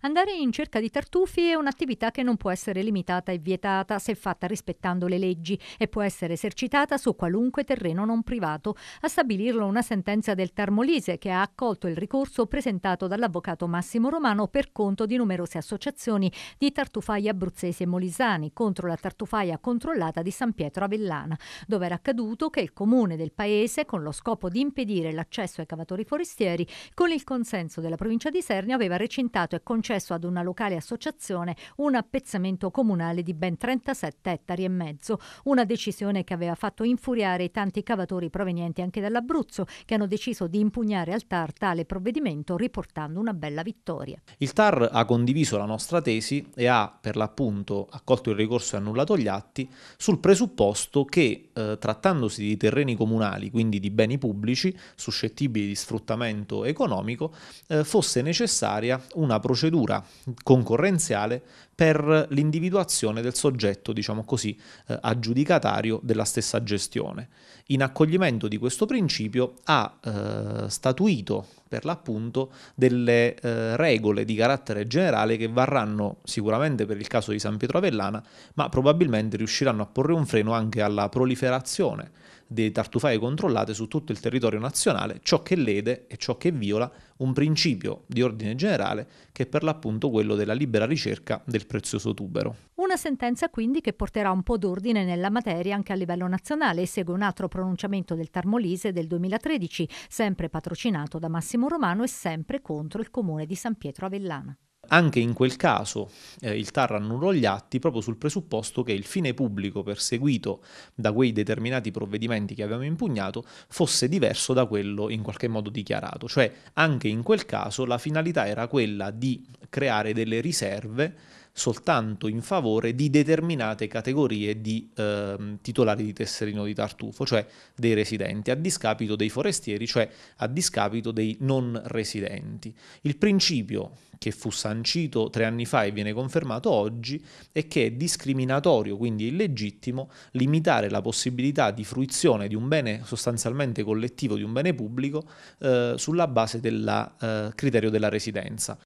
Andare in cerca di tartufi è un'attività che non può essere limitata e vietata se fatta rispettando le leggi e può essere esercitata su qualunque terreno non privato, a stabilirlo una sentenza del Tarmolise che ha accolto il ricorso presentato dall'avvocato Massimo Romano per conto di numerose associazioni di tartufai abruzzesi e molisani contro la tartufaia controllata di San Pietro Avellana, dove era accaduto che il comune del paese, con lo scopo di impedire l'accesso ai cavatori forestieri, con il consenso della provincia di Sernia aveva recintato e concesso concesso ad una locale associazione un appezzamento comunale di ben 37 ettari e mezzo, una decisione che aveva fatto infuriare i tanti cavatori provenienti anche dall'Abruzzo che hanno deciso di impugnare al TAR tale provvedimento riportando una bella vittoria. Il TAR ha condiviso la nostra tesi e ha per l'appunto accolto il ricorso e annullato gli atti sul presupposto che eh, trattandosi di terreni comunali, quindi di beni pubblici suscettibili di sfruttamento economico, eh, fosse necessaria una procedura procedura concorrenziale per l'individuazione del soggetto, diciamo così, eh, aggiudicatario della stessa gestione. In accoglimento di questo principio ha eh, statuito per l'appunto delle eh, regole di carattere generale che varranno sicuramente per il caso di San Pietro Avellana, ma probabilmente riusciranno a porre un freno anche alla proliferazione dei tartufaie controllate su tutto il territorio nazionale, ciò che lede e ciò che viola un principio di ordine generale che è per l'appunto quello della libera ricerca del prezioso tubero. Una sentenza quindi che porterà un po' d'ordine nella materia anche a livello nazionale e segue un altro pronunciamento del Tarmolise del 2013, sempre patrocinato da Massimo governo romano è sempre contro il comune di San Pietro Avellana. Anche in quel caso eh, il TAR annullò gli atti proprio sul presupposto che il fine pubblico perseguito da quei determinati provvedimenti che avevamo impugnato fosse diverso da quello in qualche modo dichiarato, cioè anche in quel caso la finalità era quella di creare delle riserve soltanto in favore di determinate categorie di eh, titolari di tesserino di tartufo, cioè dei residenti, a discapito dei forestieri, cioè a discapito dei non residenti. Il principio che fu sancito tre anni fa e viene confermato oggi è che è discriminatorio, quindi illegittimo, limitare la possibilità di fruizione di un bene sostanzialmente collettivo, di un bene pubblico, eh, sulla base del eh, criterio della residenza.